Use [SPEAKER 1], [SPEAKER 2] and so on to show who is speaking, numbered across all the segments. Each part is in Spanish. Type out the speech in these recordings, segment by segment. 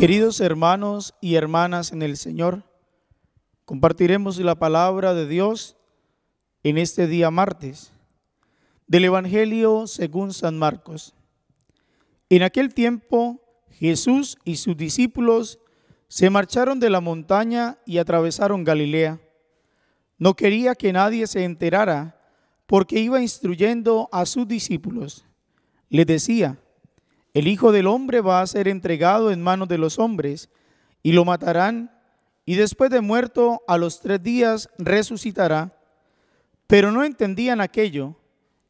[SPEAKER 1] Queridos hermanos y hermanas en el Señor, compartiremos la palabra de Dios en este día martes del Evangelio según San Marcos. En aquel tiempo Jesús y sus discípulos se marcharon de la montaña y atravesaron Galilea. No quería que nadie se enterara porque iba instruyendo a sus discípulos. Le decía, el Hijo del Hombre va a ser entregado en manos de los hombres y lo matarán y después de muerto a los tres días resucitará. Pero no entendían aquello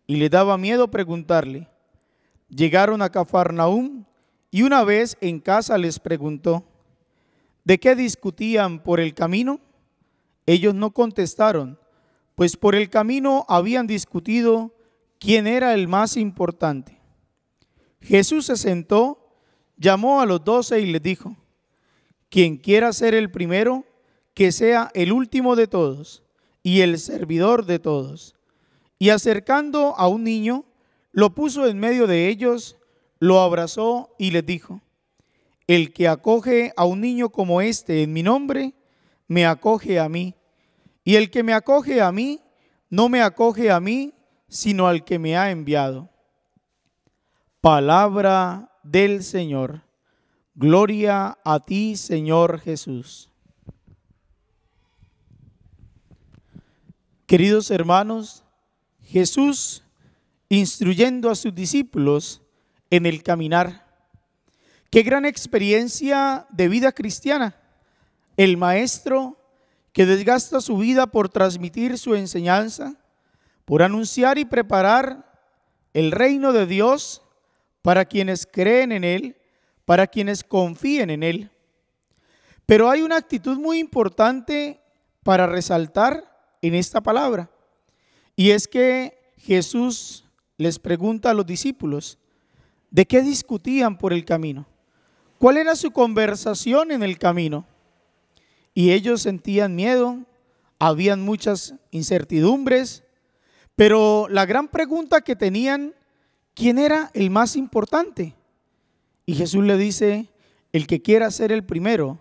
[SPEAKER 1] y le daba miedo preguntarle. Llegaron a Cafarnaúm y una vez en casa les preguntó, ¿de qué discutían por el camino? Ellos no contestaron, pues por el camino habían discutido quién era el más importante. Jesús se sentó, llamó a los doce y les dijo, quien quiera ser el primero, que sea el último de todos y el servidor de todos. Y acercando a un niño, lo puso en medio de ellos, lo abrazó y les dijo, el que acoge a un niño como este en mi nombre, me acoge a mí. Y el que me acoge a mí, no me acoge a mí, sino al que me ha enviado. Palabra del Señor. Gloria a ti, Señor Jesús. Queridos hermanos, Jesús, instruyendo a sus discípulos en el caminar, qué gran experiencia de vida cristiana. El maestro que desgasta su vida por transmitir su enseñanza, por anunciar y preparar el reino de Dios, para quienes creen en Él, para quienes confíen en Él. Pero hay una actitud muy importante para resaltar en esta palabra, y es que Jesús les pregunta a los discípulos, ¿de qué discutían por el camino? ¿Cuál era su conversación en el camino? Y ellos sentían miedo, habían muchas incertidumbres, pero la gran pregunta que tenían ¿quién era el más importante? Y Jesús le dice, el que quiera ser el primero,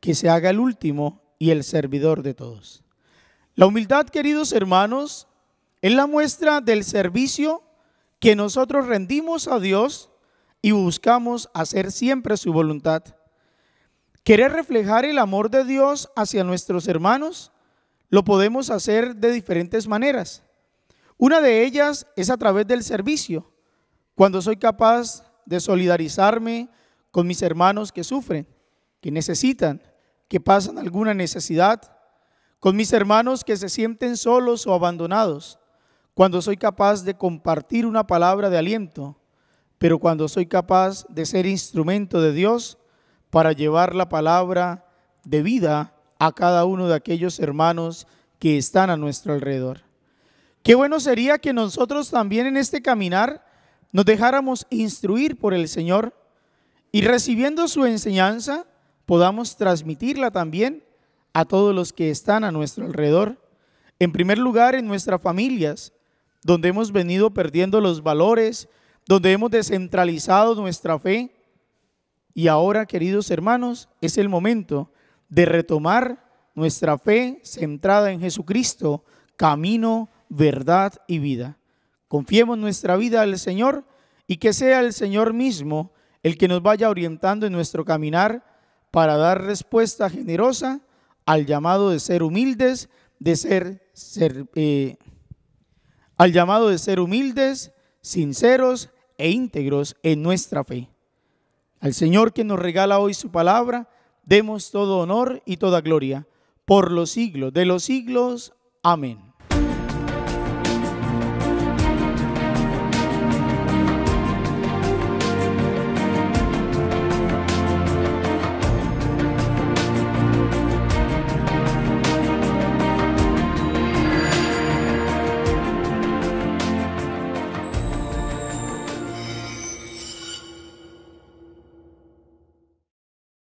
[SPEAKER 1] que se haga el último y el servidor de todos. La humildad, queridos hermanos, es la muestra del servicio que nosotros rendimos a Dios y buscamos hacer siempre su voluntad. Querer reflejar el amor de Dios hacia nuestros hermanos lo podemos hacer de diferentes maneras. Una de ellas es a través del servicio cuando soy capaz de solidarizarme con mis hermanos que sufren, que necesitan, que pasan alguna necesidad, con mis hermanos que se sienten solos o abandonados, cuando soy capaz de compartir una palabra de aliento, pero cuando soy capaz de ser instrumento de Dios para llevar la palabra de vida a cada uno de aquellos hermanos que están a nuestro alrededor. Qué bueno sería que nosotros también en este caminar nos dejáramos instruir por el Señor y recibiendo su enseñanza podamos transmitirla también a todos los que están a nuestro alrededor. En primer lugar, en nuestras familias, donde hemos venido perdiendo los valores, donde hemos descentralizado nuestra fe. Y ahora, queridos hermanos, es el momento de retomar nuestra fe centrada en Jesucristo, camino, verdad y vida. Confiemos nuestra vida al Señor y que sea el Señor mismo el que nos vaya orientando en nuestro caminar para dar respuesta generosa al llamado de ser humildes, de ser, ser eh, al llamado de ser humildes, sinceros e íntegros en nuestra fe. Al Señor que nos regala hoy su palabra, demos todo honor y toda gloria por los siglos de los siglos. Amén.